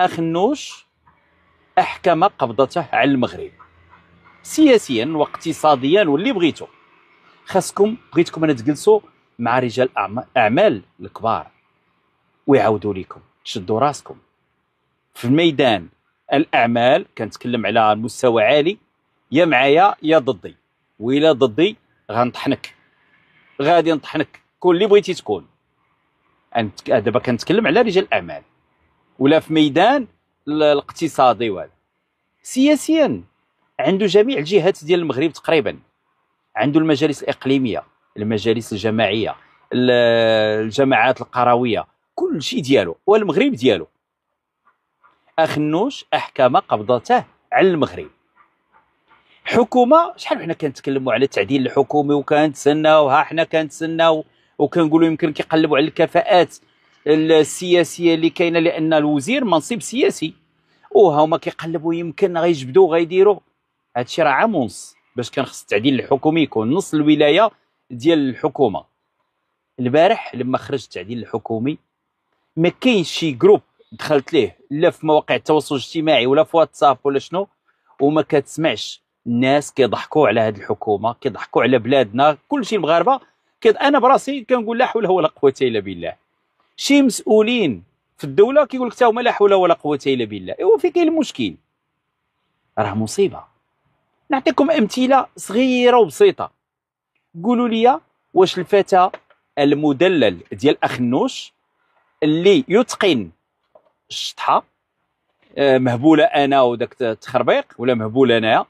أخنوش أحكم قبضته على المغرب سياسيا واقتصاديا واللي بغيتو خاصكم بغيتكم انا تجلسوا مع رجال اعمال الكبار ويعاودوا لكم تشدوا راسكم في الميدان الاعمال كنتكلم على مستوى عالي يا معايا يا ضدي وإلا ضدي غنطحنك غادي نطحنك كل اللي بغيتي تكون دابا كنتكلم على رجال الاعمال ولا في ميدان الاقتصادي وهذا سياسيا عنده جميع الجهات ديال المغرب تقريبا عنده المجالس الاقليميه المجالس الجماعيه الجماعات القرويه كل شيء ديالو والمغرب ديالو اخنوش احكم قبضته على المغرب حكومه شحال حنا كنتكلموا على التعديل الحكومي وكنتسناو حنا كنتسناو وكنقولوا يمكن كيقلبوا على الكفاءات السياسيه اللي كاينه لان الوزير منصب سياسي وهما كيقلبوا يمكن غيجبدوا غيديروا هادشي راه عام ونص باش كان خص التعديل الحكومي يكون نص الولايه ديال الحكومه البارح لما خرج التعديل الحكومي ما كاينش شي جروب دخلت ليه لا في مواقع التواصل الاجتماعي ولا في واتساب ولا شنو وما كتسمعش الناس كيضحكوا على هذه الحكومه كيضحكوا على بلادنا كلشي المغاربه انا براسي كنقول لا حول ولا قوه الا بالله شي مسؤولين في الدوله كيقول لك حتى هما لا حول ولا قوه الا بالله ايوا فين كاين المشكل راه مصيبه نعطيكم امثله صغيره وبسيطه قولوا لي واش الفتى المدلل ديال اخ نوش اللي يتقن الشطحه آه، مهبوله انا وداك التخربيق ولا مهبوله انايا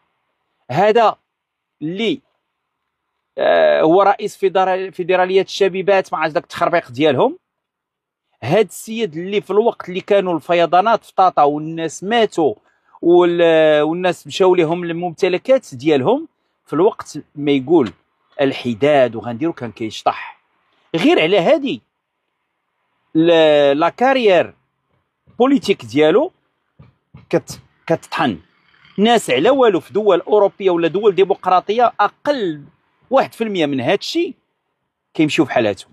هذا اللي آه، هو رئيس فيدراليه الشبيبات مع داك التخربيق ديالهم هاد السيد اللي في الوقت اللي كانوا الفيضانات في طاطا والناس ماتوا والناس مشاو لهم الممتلكات ديالهم في الوقت ما يقول الحداد وغنديرو كان كيشطح غير على هادي لا كارير بوليتيك ديالو كت كتطحن ناس على والو في دول اوروبيه ولا دول ديمقراطيه اقل واحد في المية من هادشي كيمشيو في حالاتهم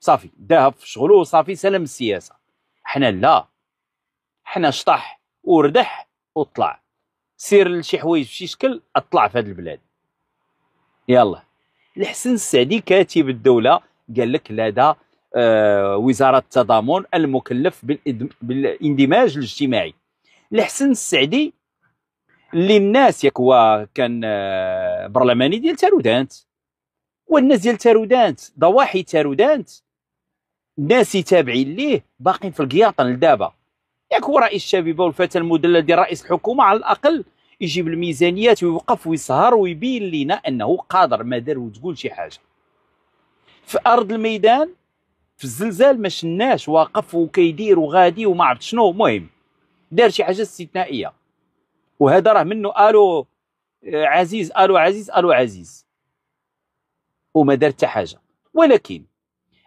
صافي داها في شغلو صافي سلم السياسه حنا لا حنا شطح وردح وطلع سير لشي حوايج بشي شكل اطلع في هاد البلاد يلا الحسن السعدي كاتب الدوله قال لك لدى آه وزاره التضامن المكلف بالاندماج الاجتماعي الحسن السعدي اللي الناس ياك هو كان آه، برلماني ديال تارودانت والناس ديال تارودانت ضواحي تارودانت الناس تابعين ليه باقين في القياطن لدابا ياك هو رئيس الشبيبه والفتى المدلل ديال رئيس الحكومه على الاقل يجيب الميزانيات ويوقف ويسهر ويبين لينا انه قادر ما دار وتقول شي حاجه في ارض الميدان في الزلزال ما شناش واقف وكيدير وغادي وما عرفت شنو المهم دار شي حاجه استثنائيه وهذا راه منه الو عزيز الو عزيز الو عزيز وما دار حتى حاجه ولكن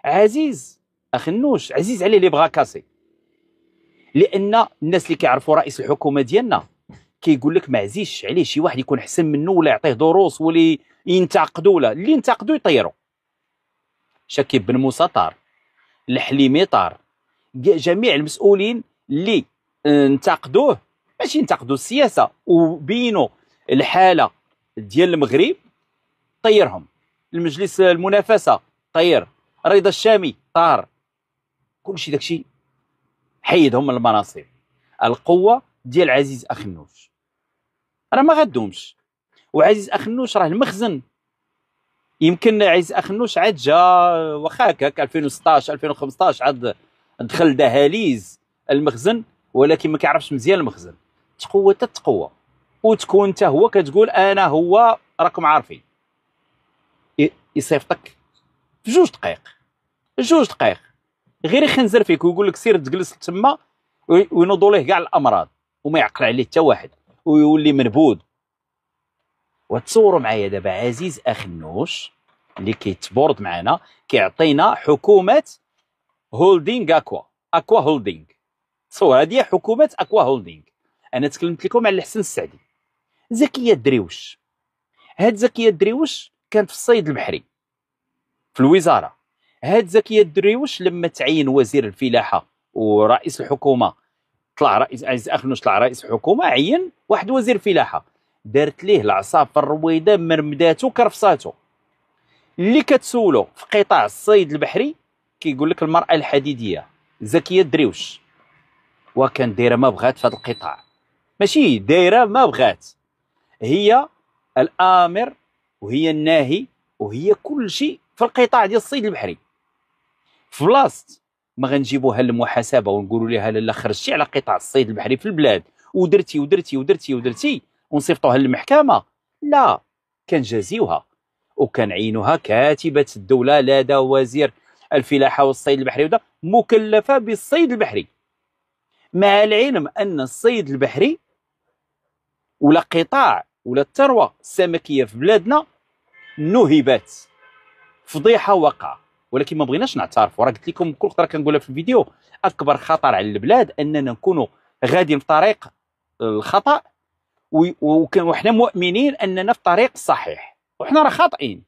عزيز اخنوش عزيز عليه اللي بغا كاسي لان الناس اللي كيعرفوا رئيس الحكومه ديالنا كيقول لك ما عزيزش عليه شي واحد يكون احسن منه ولا يعطيه دروس ولا ينتقدوا ولا اللي ينتقدوا يطيروا شكيب بن موسى طار الحليمي طار جميع المسؤولين اللي آه، انتقدوه ماشي ينتقدوا السياسه وبينوا الحاله ديال المغرب طيرهم المجلس المنافسه طير رضا الشامي طار كل شيء داكشي حيدهم من المناصب القوه ديال عزيز اخنوش راه ما غدومش وعزيز اخنوش راه المخزن يمكن عزيز اخنوش عاد جا واخا هكاك 2016 2015 عاد دخل دهاليز المخزن ولكن ما كيعرفش مزيان المخزن تقوى تتقوى وتكون انت هو كتقول انا هو راكم عارفين يصيفطك في جوج دقائق جوج دقائق غير يخنزر فيك ويقول لك سير تجلس تما وينوضوا ليه كاع الامراض وما يعقل عليه حتى واحد ويولي منبود وتصوروا معايا دابا عزيز اخ النوش اللي كيتبورد معنا كيعطينا حكومه هولدينغ اكوا اكوا هولدينغ تصور هذه حكومه اكوا هولدينغ انا تكلمت لكم على الحسن السعدي زكيه دريوش هاد زكيه دريوش كانت في الصيد البحري في الوزاره هاد زكيه الدريوش لما تعين وزير الفلاحه ورئيس الحكومه طلع رئيس عزيز اخنوش طلع رئيس الحكومه عين واحد وزير فلاحه دارت ليه العصا في الرويده مرمداتو كرفصاتو اللي كتسولو في قطاع الصيد البحري كيقول لك المراه الحديديه زكيه الدريوش وكان دايره ما بغات في هذا القطاع ماشي دايره ما بغات هي الامر وهي الناهي وهي كل شيء في القطاع ديال الصيد البحري في لاست ما غنجيبوها للمحاسبه ونقولوا لها لا خرجتي على قطاع الصيد البحري في البلاد ودرتي ودرتي ودرتي ودرتي ونصيفطوها للمحكمه لا كنجازيوها وكنعينوها كاتبه الدوله لدى وزير الفلاحه والصيد البحري وده مكلفه بالصيد البحري مع العلم ان الصيد البحري ولا قطاع ولا الثروه السمكيه في بلادنا نهبت فضيحه وقع ولكن ما بغيناش نعترفوا راه قلت لكم كل خطره كنقولها في الفيديو اكبر خطر على البلاد اننا نكونوا غاديين في طريق الخطا وحنا مؤمنين اننا في طريق الصحيح وحنا راه خاطئين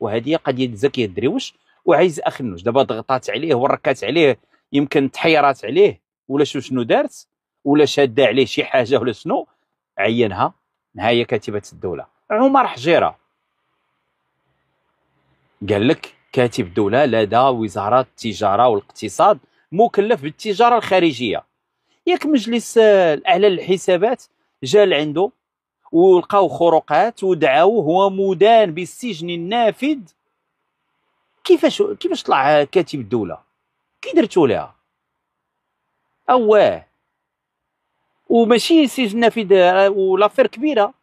وهذه قضيه زكيه الدريوش وعايز اخنوش دابا ضغطات عليه وركات عليه يمكن تحيرات عليه ولا شو شنو دارت ولا شاده عليه شي حاجه ولا شنو عينها نهايه كاتبه الدوله عمر حجيره قال لك كاتب دولة لدى وزارة التجارة والاقتصاد مكلف بالتجارة الخارجية ياك مجلس آه، الأعلى للحسابات جا لعندو ولقاو خروقات ودعاوه هو مدان بالسجن النافذ كيفاش كيفاش طلع كاتب الدولة كي درتو ليها اواه وماشي سجن نافذ آه، ولافير كبيرة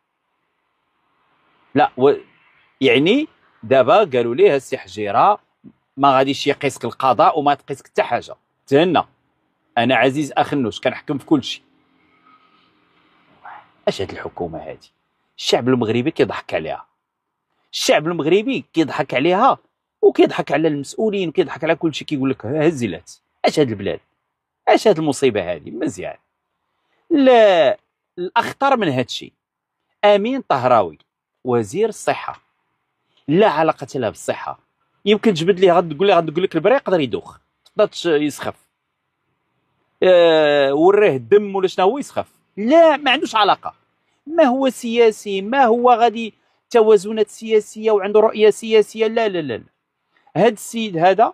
لا و يعني دابا قالوا ليه السي حجيره ما غاديش يقيسك القضاء وما تقيسك حتى حاجه تهنى انا عزيز اخنوش كنحكم في كل شيء اش هاد الحكومه هادي الشعب المغربي كيضحك عليها الشعب المغربي كيضحك عليها وكيضحك على المسؤولين وكيضحك على كل شيء كيقول لك هزلات اش هاد البلاد اش هاد المصيبه هادي مزيان لا الاخطر من هاد الشيء امين طهراوي وزير الصحه لا علاقه لها بالصحه يمكن تجبد ليه غتقول ليه غتقول لك البريق يقدر يدوخ تقدر يسخف أه وريه الدم ولا شنو هو يسخف لا ما عندوش علاقه ما هو سياسي ما هو غادي توازنات سياسيه وعنده رؤيه سياسيه لا لا لا, لا. هاد السيد هذا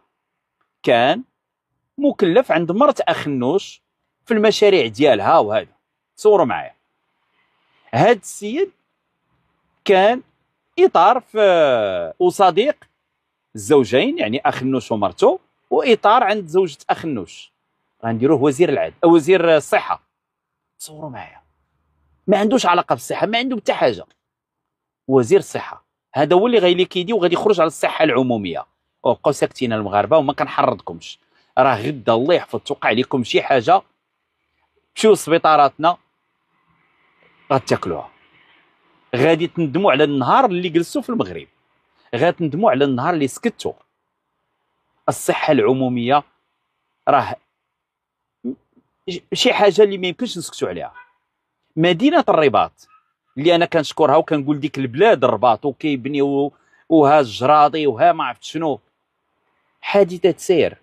كان مكلف عند مرت اخنوش في المشاريع ديالها وهذا تصوروا معايا هاد السيد كان اطار في وصديق الزوجين يعني اخ نوش ومرته واطار عند زوجة اخ نوش غنديروه وزير العدل وزير الصحه تصوروا معايا ما عندوش علاقه بالصحه ما عنده حتى حاجه وزير الصحه هذا هو اللي غيلي كيدي وغادي يخرج على الصحه العموميه وبقاو ساكتين المغاربه وما كنحرضكمش راه غدا الله يحفظ توقع لكم شي حاجه مشيو لسبيطاراتنا غتاكلوها غادي تندموا على النهار اللي جلسوا في المغرب غتندموا على النهار اللي سكتوا الصحه العموميه راه شي حاجه اللي ما يمكنش نسكتوا عليها مدينه الرباط اللي انا كنشكرها وكنقول ديك البلاد الرباط وكيبنيو وها الجراضي وها ما عرفت شنو حادثه سير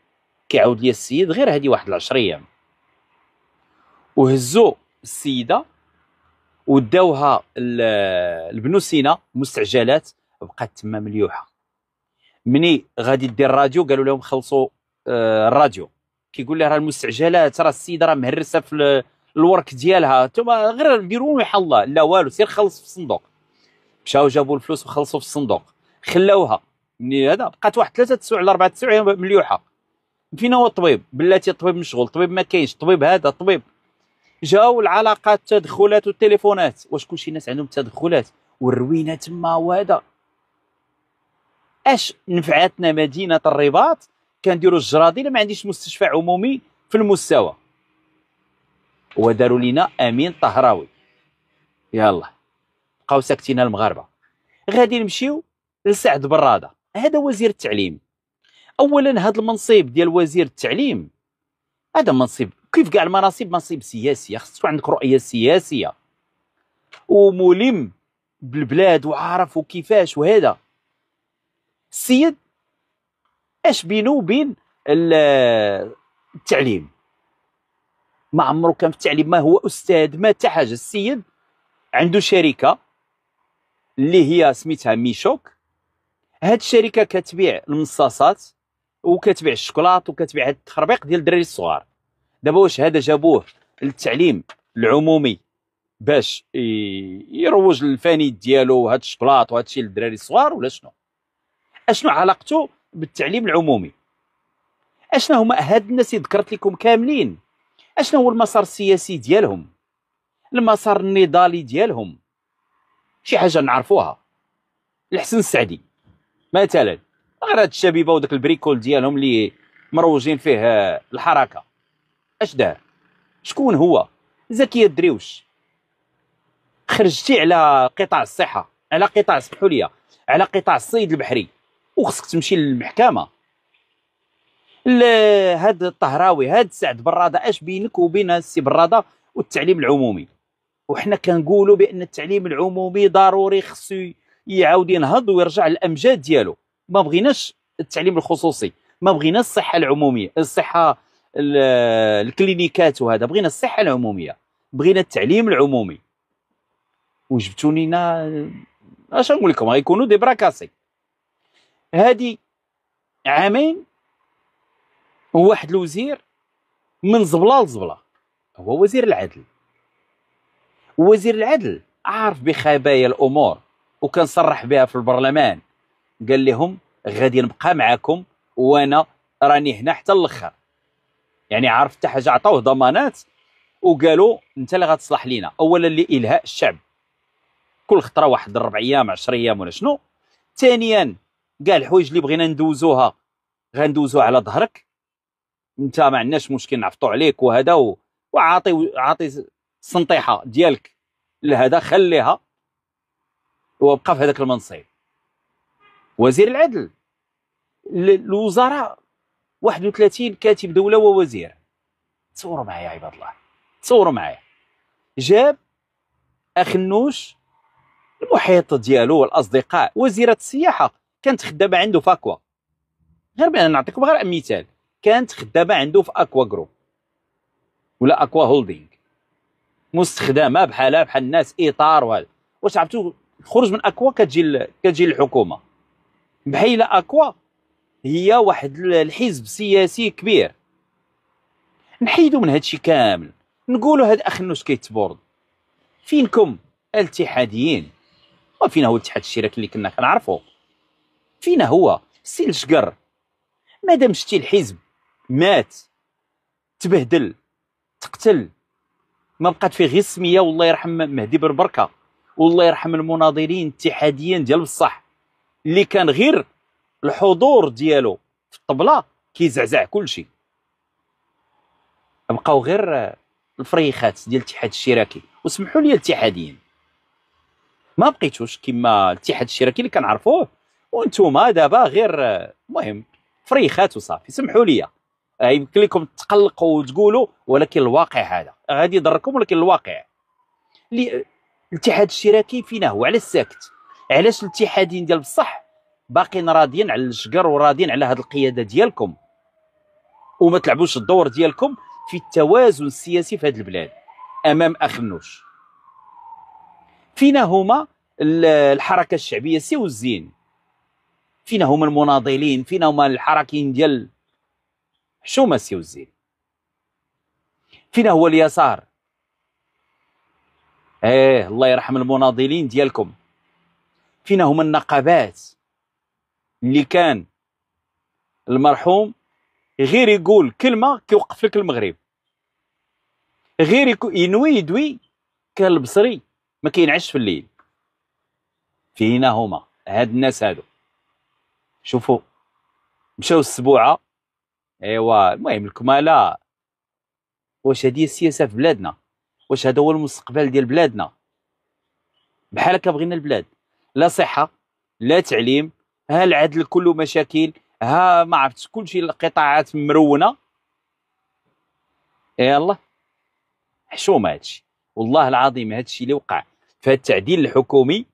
كيعاود لي السيد غير هذه واحد العشر ايام وهزو السيده وداوها لبنو سينا مستعجلات بقات تما مليوحه مني غادي دير الراديو قالوا لهم خلصوا آه، الراديو كيقول لها راه المستعجلات راه السيده راه مهرسه في الورك ديالها انتوما غير ديروا وحى الله لا والو سير خلص في الصندوق مشاو جابوا الفلوس وخلصوا في الصندوق خلاوها مني هذا بقات واحد ثلاثه تسوع ولا اربعه تسوع مليوحه فينا هو الطبيب بلاتي الطبيب مشغول الطبيب ما كاينش الطبيب هذا الطبيب جاو العلاقات التدخلات والتليفونات واش كلشي الناس عندهم تدخلات والروينه تما وهذا اش نفعتنا مدينه الرباط كنديروا الجراديل ما عنديش مستشفى عمومي في المستوى وداروا لينا امين طهراوي يلا بقاو ساكتين المغاربه غادي نمشيو لسعد براده هذا وزير التعليم اولا هذا المنصب ديال وزير التعليم هذا منصب كيف كاع المناصب منصب سياسي خصك تكون عندك رؤيه سياسيه وملم بالبلاد وعارف وكيفاش وهذا السيد اش بينه وبين التعليم ما عمره كان في التعليم ما هو استاذ ما حتى حاجه السيد عنده شركه اللي هي سميتها ميشوك هاد الشركه كتبيع المصاصات وكتبيع الشوكولات وكتبيع هاد التخربيق ديال الدراري الصغار دابا واش هذا جابوه للتعليم العمومي باش يروج للفاني ديالو وهاد الشكلاط وهاد الشيء للدراري الصغار ولا شنو اشنو علاقته بالتعليم العمومي اشنا هما هاد الناس اللي ذكرت لكم كاملين اشنا هو المسار السياسي ديالهم المسار النضالي ديالهم شي حاجه نعرفوها الحسن السعدي مثلا غير هاد الشبيبه وداك البريكول ديالهم اللي مروجين فيه آه، الحركه اش داه شكون هو زكي الدريوش خرجتي على قطاع الصحه على قطاع لي على قطاع الصيد البحري وخصك تمشي للمحكمه هاد الطهراوي هاد سعد براده اش بينك وبين السي براده والتعليم العمومي وحنا كنقولوا بان التعليم العمومي ضروري خصو يعاود ينهض ويرجع للامجاد ديالو ما بغيناش التعليم الخصوصي ما بغيناش الصحه العموميه الصحه الكلينيكات وهذا بغينا الصحه العموميه بغينا التعليم العمومي وجبتوني لنا اش نقول لكم غيكونوا دي براكاسي هادي عامين وواحد واحد الوزير من زبله لزبله هو وزير العدل وزير العدل عارف بخبايا الامور وكان صرح بها في البرلمان قال لهم غادي نبقى معاكم وانا راني هنا حتى الاخر يعني عارف حتى حاجه عطاوه ضمانات وقالوا انت اللي غتصلح لينا اولا لالهاء الشعب كل خطره واحد ربع ايام 10 ايام ولا شنو ثانيا كاع الحوايج اللي بغينا ندوزوها غندوزوها على ظهرك انت ما عندناش مشكل نعفطوا عليك وهذا و... وعاطي عاطي السنطيحه ديالك لهذا خليها وبقى في هذاك المنصب وزير العدل الوزراء 31 كاتب دوله ووزير تصوروا معايا عباد الله تصوروا معايا جاب اخنوش المحيط ديالو والاصدقاء وزيره السياحه كانت خدامه عنده في اكوا غير بان نعطيكم غير مثال كانت خدامه عنده في اكوا جروب ولا اكوا هولدينغ مستخدمه بحالها بحال الناس اطار وهذا واش عرفتوا خرج من اكوا كتجي كتجي الحكومه بحيله اكوا هي واحد الحزب سياسي كبير نحيدو من هادشي كامل نقولو هاد اخ النوش كيتبورد فينكم الاتحاديين وفين هو الاتحاد الاشتراكي اللي كنا كنعرفو فين هو سي الشقر مادام شتي الحزب مات تبهدل تقتل ما بقات فيه غير السميه والله يرحم مهدي بربركه والله يرحم المناضلين الاتحاديين ديال بصح اللي كان غير الحضور ديالو في الطبله كيزعزع كلشي بقاو غير الفريخات ديال الاتحاد الشراكي وسمحوا لي الاتحاديين ما بقيتوش كما الاتحاد الشراكي اللي كنعرفوه وانتم دابا غير المهم فريخات وصافي سمحوا لي آه، يمكن لكم تقلقوا وتقولوا ولكن الواقع هذا غادي يضركم ولكن الواقع الاتحاد الشراكي فينا هو على الساكت علاش الاتحادين ديال بصح باقيين راضيين على الشقر وراضيين على هذه القياده ديالكم وما تلعبوش الدور ديالكم في التوازن السياسي في هذه البلاد امام اخنوش فينا هما الحركه الشعبيه سي والزين فينا هما المناضلين فينا هما الحركيين ديال حشومه سي والزين فينا هو اليسار ايه الله يرحم المناضلين ديالكم فينا هما النقابات اللي كان المرحوم غير يقول كلمه كيوقف لك المغرب غير ينوي يدوي كان البصري ما كينعش في الليل فينا هما هاد الناس هادو شوفوا مشاو السبوعه ايوا المهم الكماله واش هادي السياسه في بلادنا واش هذا هو المستقبل ديال بلادنا بحال هكا بغينا البلاد لا صحه لا تعليم ها العدل كله مشاكل ها ما كل كلشي القطاعات مرونه يلا حشومه هادشي والله العظيم هادشي اللي وقع فالتعديل الحكومي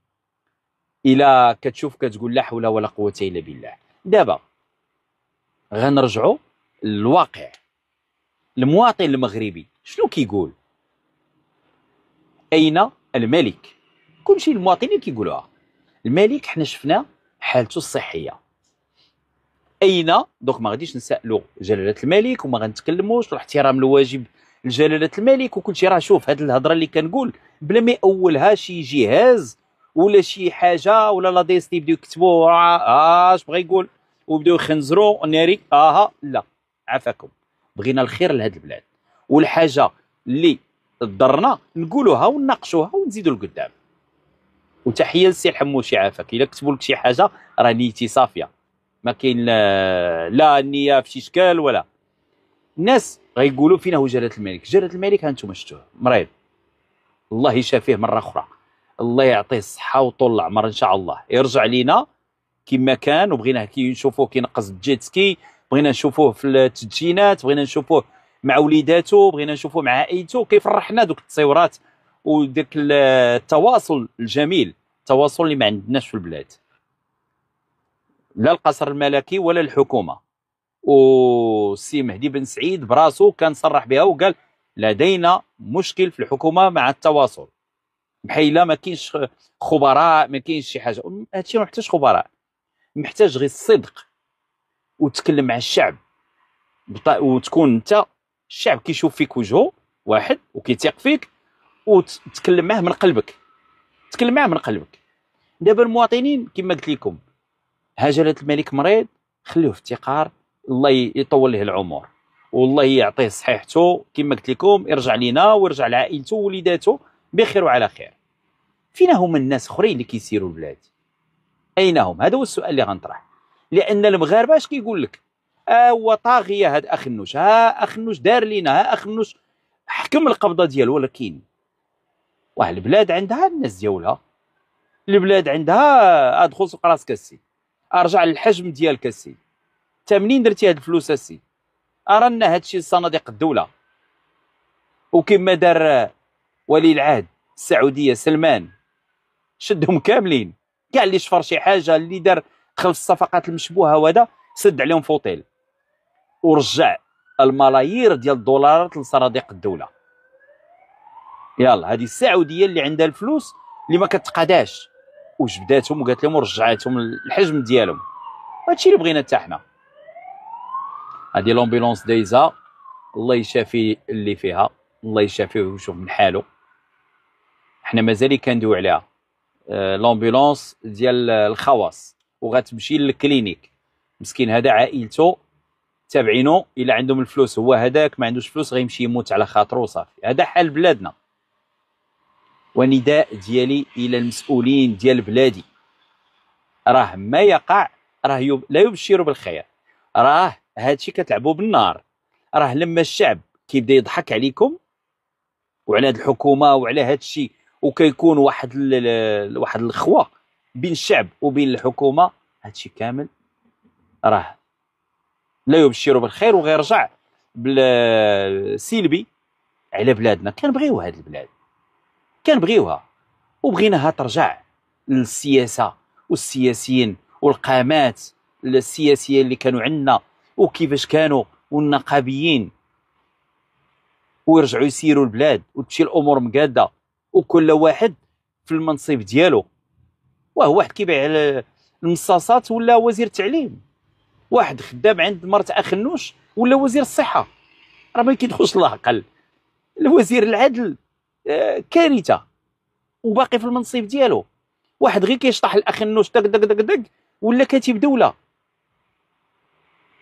الى كتشوف كتقول لا حول ولا قوه الا بالله دابا غنرجعوا للواقع المواطن المغربي شنو كيقول اين الملك كلشي المواطنين كيقولوها الملك حنا شفناه حالته الصحيه اين دونك ما غاديش نسالو جلاله الملك وما غنتكلموش والاحترام الواجب لجلاله الملك وكل شيء راه شوف هذه الهضره اللي كنقول بلا ما ياولها شي جهاز ولا شي حاجه ولا لا ديستي بداو يكتبوا اه اش آه، بغا يقول وبداو يخنزروا ناري اها لا عافاكم بغينا الخير لهاد البلاد والحاجه اللي ضرنا نقولوها ونناقشوها ونزيدوا لقدام وتحيه للسي الحموشي عافاك الا كتبوا لك شي حاجه راه نيتي صافيه ما كاين لا النيه في شي شكال ولا الناس غيقولوا فينا هو جلاله الملك جلاله الملك هانتم شفتوه مريض الله يشافيه مره اخرى الله يعطيه الصحه وطول العمر ان شاء الله يرجع لينا كما كان وبغيناه كي نشوفوه كينقص الجيت سكي بغينا نشوفوه في التدشينات بغينا نشوفوه مع وليداتو بغينا نشوفوه مع عائلته كيفرحنا دوك التصويرات وداك التواصل الجميل التواصل اللي ما عندناش في البلاد لا القصر الملكي ولا الحكومه وسي مهدي بن سعيد براسو كان صرح بها وقال لدينا مشكل في الحكومه مع التواصل بحيلا ما كاينش خبراء ما كاينش شي حاجه هادشي ما محتاج خبراء محتاج غير الصدق وتكلم مع الشعب وتكون انت الشعب كيشوف فيك وجهه واحد وكيثيق فيك وتتكلم معاه من قلبك تكلم معاه من قلبك دابا المواطنين كما قلت لكم هجله الملك مريض خليوه في افتقار الله يطول له العمر والله يعطيه صحيحته كما قلت لكم يرجع لينا ويرجع لعائلته ووليداته بخير وعلى خير فينا هما الناس اخرين اللي كيسيروا البلاد اين هم هذا هو السؤال اللي غنطرح لان المغاربه اش كيقول لك هو طاغيه هذا اخنوش ها اخنوش دار لينا ها اخنوش حكم القبضه ديالو ولكن واه البلاد عندها الناس ديالها البلاد عندها ادخل سوق راسك السي ارجع للحجم ديالك السي انت منين درتي هاد الفلوس السي ارانا هادشي الصناديق الدوله وكما دار ولي العهد السعوديه سلمان شدهم كاملين كاع اللي شفر شي حاجه اللي دار خلف الصفقات المشبوهه وهذا سد عليهم فوطيل ورجع الملايير ديال الدولارات لصناديق الدوله يلا هذه السعوديه اللي عندها الفلوس اللي ما كتقاداش وجبداتهم وقالت لهم ورجعتهم الحجم ديالهم هادشي اللي بغينا حتى حنا هذه لومبيلونس دايزه الله يشافي اللي فيها الله يشافيه ويشوف من حاله حنا مازال كندوي عليها آه لومبيلونس ديال الخواص وغتمشي للكلينيك مسكين هذا عائلته تابعينو الا عندهم الفلوس هو هذاك ما عندوش فلوس غيمشي يموت على خاطرو صافي هذا حال بلادنا ونداء ديالي الى المسؤولين ديال بلادي راه ما يقع راه يب... لا يبشر بالخير راه هادشي كتلعبوا بالنار راه لما الشعب كيبدا يضحك عليكم وعلى هاد الحكومه وعلى هادشي وكيكون واحد ال... واحد الخوه بين الشعب وبين الحكومه هادشي كامل راه لا يبشر بالخير وغيرجع بالسلبي على بلادنا كنبغيو هاد البلاد كنبغيوها وبغيناها ترجع للسياسه والسياسيين والقامات السياسيه اللي كانوا عندنا وكيفاش كانوا والنقابيين ويرجعوا يسيروا البلاد وتمشي الامور مقاده وكل واحد في المنصب ديالو وهو واحد كيبيع المصاصات ولا وزير التعليم واحد خدام عند مرت اخنوش ولا وزير الصحه راه ما كيدخلش العقل الوزير العدل كارثه وباقي في المنصب ديالو واحد غير كيشطح الاخ النوش دق دق دق دق ولا كاتب دوله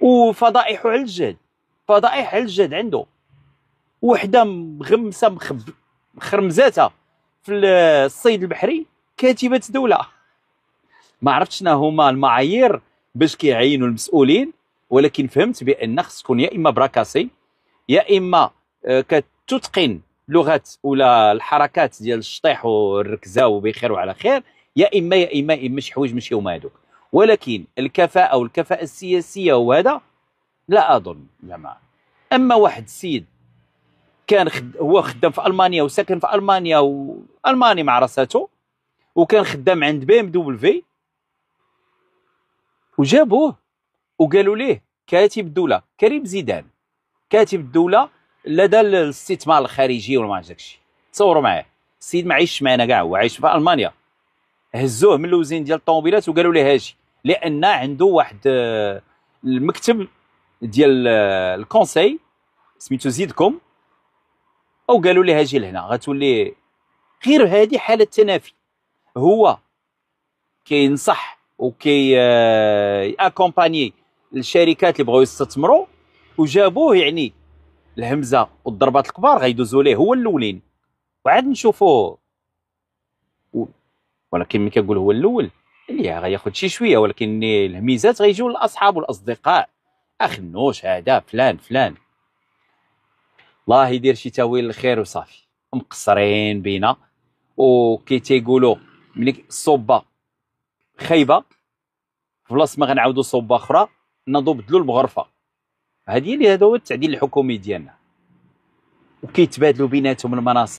وفضائح على الجهد فضائح على الجهد عنده وحده مغمسه مخب خرمزاتها في الصيد البحري كاتبه دوله ما عرفتش شنو هما المعايير باش كيعينوا المسؤولين ولكن فهمت بان خص تكون يا اما براكاسي يا اما آه، كتتقن لغات ولا الحركات ديال الشطيح والركزه وبخير وعلى خير يا اما يا اما يا اما شي حوايج ماشي هما هذوك ولكن الكفاءه والكفاءه السياسيه وهذا لا اظن زعما اما واحد السيد كان خد هو خدام في المانيا وساكن في المانيا والماني مع راساته وكان خدام عند بي ام دبليو في وجابوه وقالوا ليه كاتب الدوله كريم زيدان كاتب الدوله لدى الاستثمار الخارجي ولا ما داكشي تصوروا معايا السيد ما عايش معنا كاع هو عايش في المانيا هزوه من اللوزين ديال الطوموبيلات وقالوا ليه هاجي لان عنده واحد آه، المكتب ديال آه، الكونسي سميتو زيدكم او قالوا ليه هاجي لهنا غتولي غير هذه حاله تنافي هو كينصح وكي آه، اكومباني الشركات اللي بغاو يستثمروا وجابوه يعني الهمزه والضربات الكبار غيدوزوا ليه هو الاولين وعاد نشوفو ولكن ملي كنقول هو الاول اللي غياخذ شي شويه ولكن الهميزات غيجيو الاصحاب والاصدقاء اخنوش هذا فلان فلان الله يدير شي تاويل الخير وصافي مقصرين بينا وكي تيقولوا ملي الصوبه خايبه في بلاصه ما غنعاودوا صوبه اخرى بدلو المغرفه هذه اللي هذا هو التعديل الحكومي ديالنا وكيتبادلوا بيناتهم المناصب